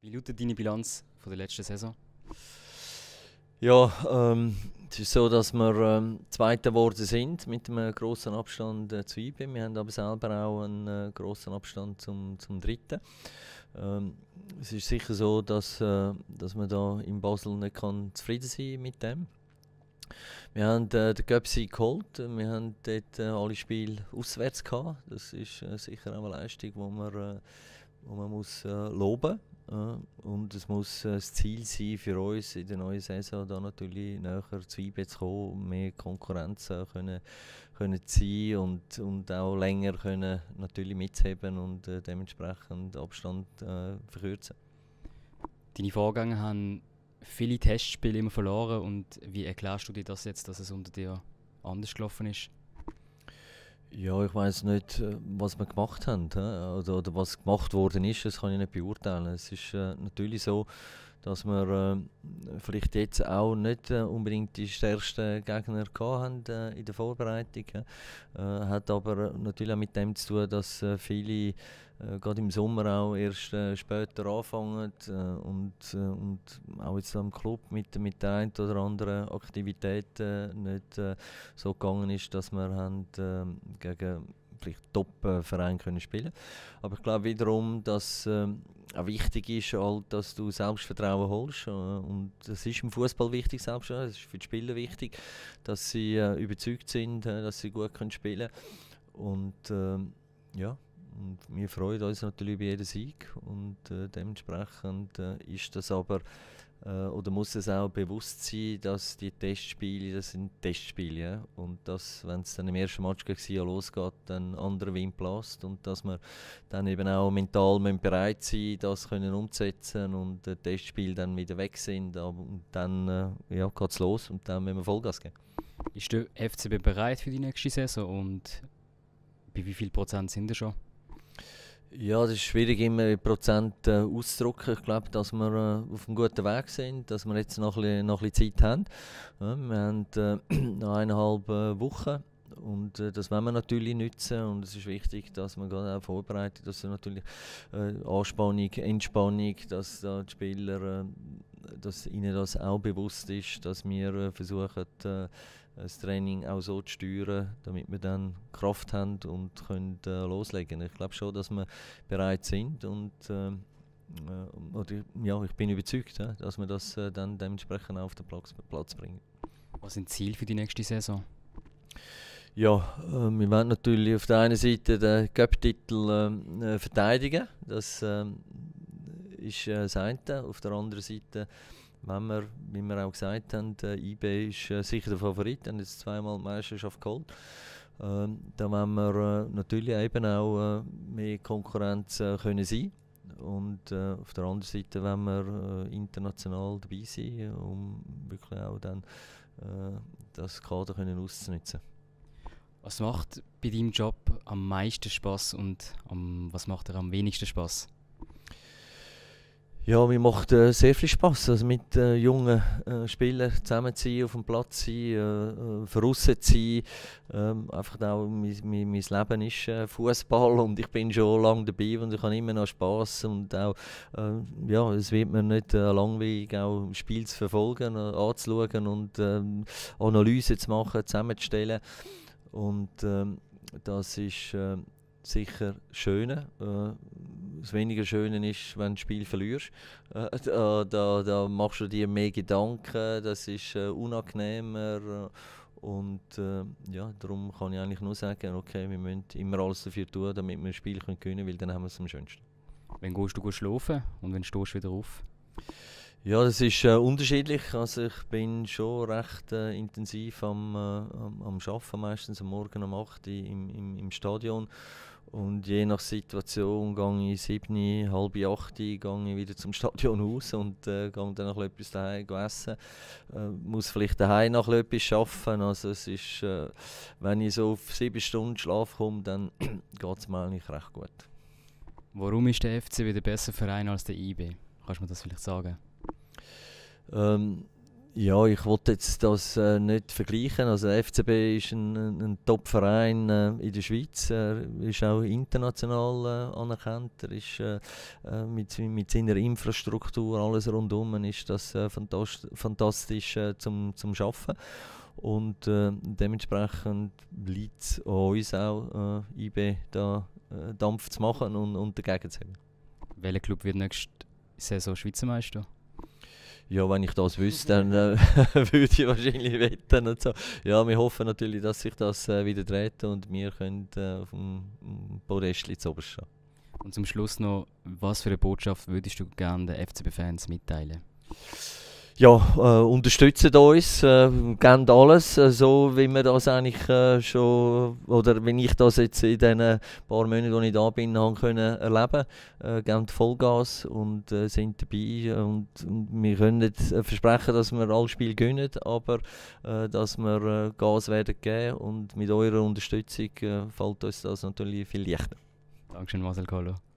Wie lautet deine Bilanz von der letzten Saison? Ja, ähm, es ist so, dass wir ähm, Zweiter geworden sind mit einem grossen Abstand äh, zu IB. Wir haben aber selber auch einen äh, großen Abstand zum, zum Dritten. Ähm, es ist sicher so, dass, äh, dass man da in Basel nicht kann zufrieden sein mit dem. Wir haben äh, den Göpsi geholt, wir haben dort äh, alle Spiele auswärts gehabt. Das ist äh, sicher auch eine Leistung, die wir äh, die man muss äh, loben äh, und es muss äh, das Ziel sein für uns in der neuen Saison da natürlich näher zu IB zu kommen, mehr Konkurrenz äh, können, können ziehen und, und auch länger können natürlich mitheben und äh, dementsprechend Abstand äh, verkürzen. Deine Vorgänger haben viele Testspiele immer verloren und wie erklärst du dir das jetzt, dass es unter dir anders gelaufen ist? Ja, ich weiß nicht, äh, was wir gemacht haben oder, oder was gemacht worden ist, das kann ich nicht beurteilen. Es ist äh, natürlich so, dass wir äh, vielleicht jetzt auch nicht äh, unbedingt die stärksten Gegner haben äh, in der Vorbereitung. Äh, hat aber natürlich auch mit dem zu tun, dass äh, viele äh, gerade im Sommer auch erst später anfangen und, und auch jetzt am Club mit, mit der einen oder anderen Aktivität nicht so gegangen ist, dass wir haben, gegen vielleicht Top-Verein können spielen. Aber ich glaube wiederum, dass ähm, auch wichtig ist, halt, dass du Selbstvertrauen holst. Äh, und das ist im Fußball wichtig, Selbstvertrauen. Es ist für die Spieler wichtig, dass sie äh, überzeugt sind, äh, dass sie gut können spielen. Und ähm, ja. Und wir freuen uns natürlich über jeden Sieg und äh, dementsprechend äh, ist das aber äh, oder muss es auch bewusst sein, dass die Testspiele, das sind Testspiele ja? und dass, wenn es dann im ersten Match gegen losgeht, dann anderer Wind bläst und dass wir dann eben auch mental bereit sein das können umzusetzen und äh, Testspiele dann wieder weg sind und dann äh, ja, geht es los und dann müssen wir Vollgas geben. Ist der FCB bereit für die nächste Saison und bei wie viel Prozent sind er schon? Ja, es ist schwierig, immer in Prozent äh, auszudrücken. Ich glaube, dass wir äh, auf einem guten Weg sind, dass wir jetzt noch ein bisschen, noch ein bisschen Zeit haben. Ja, wir haben äh, noch eineinhalb Wochen und äh, das wollen wir natürlich nutzen und es ist wichtig, dass man gerade auch vorbereitet, dass wir natürlich äh, Anspannung, Entspannung, dass da die Spieler, äh, dass ihnen das auch bewusst ist, dass wir versuchen, das Training auch so zu steuern, damit wir dann Kraft haben und können äh, loslegen. Ich glaube schon, dass wir bereit sind und ähm, äh, oder, ja, ich bin überzeugt, dass wir das äh, dann dementsprechend auf den Platz, Platz bringen. Was sind Ziel für die nächste Saison? Ja, äh, wir wollen natürlich auf der einen Seite den Cup-Titel ähm, äh, verteidigen. Das äh, ist äh, das eine. Auf der anderen Seite wenn wir, wie wir auch gesagt haben, IB äh, ist äh, sicher der Favorit, haben jetzt zweimal die Meisterschaft geholt. Ähm, da wollen wir äh, natürlich eben auch äh, mehr Konkurrenz äh, können sein und äh, auf der anderen Seite wollen wir international dabei sein, um wirklich auch dann das Kader können auszunutzen. Was macht bei deinem Job am meisten Spaß und am, was macht er am wenigsten Spaß? Ja, mir macht äh, sehr viel Spaß, also mit äh, jungen äh, Spielern zusammen zu sein, auf dem Platz zu sein, äh, draußen äh, zu sein. Ähm, einfach auch mein, mein, mein Leben ist äh, Fußball und ich bin schon lange dabei und ich habe immer noch Spaß und auch ähm, ja, es wird mir nicht äh, langweilig, auch Spiel zu verfolgen, äh, anzuschauen und ähm, Analysen zu machen, zusammenzustellen und ähm, das ist sicher Schöne. Äh, das weniger Schöne ist, wenn du das Spiel verlierst. Äh, da, äh, da, da, machst du dir mehr Gedanken, das ist unangenehmer. Und ja, darum kann ich eigentlich nur sagen, okay, wir müssen immer alles dafür tun, damit wir das Spiel können gewinnen können, weil dann haben wir es am schönsten. Wenn gehst du schlafen und wenn stehst du wieder auf? Ja, das ist äh, unterschiedlich. Also ich bin schon recht äh, intensiv am, äh, am Arbeiten, meistens am Morgen um 8 Uhr im, im, im Stadion. Und je nach Situation gehe ich sieben, halb acht, gehe ich wieder zum Stadion raus und äh, gehe dann noch etwas daheim essen. Äh, muss vielleicht daheim noch etwas arbeiten. Also es ist, äh, wenn ich so auf sieben Stunden Schlaf komme, dann geht es mir eigentlich recht gut. Warum ist der FC wieder besser Verein als der IB? Kannst du mir das vielleicht sagen? Ähm, ja, ich wollte jetzt das äh, nicht vergleichen. Also der FCB ist ein, ein Top-Verein äh, in der Schweiz. Er ist auch international äh, anerkannt. Er ist äh, äh, mit, mit seiner Infrastruktur, alles rundum, ist das äh, fantastisch, fantastisch zum, zum Schaffen. Und dementsprechend liegt es an uns auch, IB da Dampf zu machen und, und dagegen zu haben. Welcher Club wird nächste Saison Schweizermeister? ja, wenn ich das wüsste, dann äh, würde ich wahrscheinlich wetten und so. Ja, wir hoffen natürlich, dass sich das äh, wieder dreht und wir können äh, auf dem mm, Podestli stehen. Und zum Schluss noch, was für eine Botschaft würdest du gerne den FCB-Fans mitteilen? ja, äh, unterstützen uns, äh, geben alles, äh, so wie wir das eigentlich äh, schon, oder wenn ich das jetzt in den paar Monaten, die ich da bin, haben können erleben, äh, geben Vollgas und äh, sind dabei und, und, wir können nicht äh, versprechen, dass wir alle Spiel gewinnen, aber äh, dass wir Gas werden geben und mit eurer Unterstützung fällt uns das natürlich viel leichter. Dankeschön, Marcel Carlo.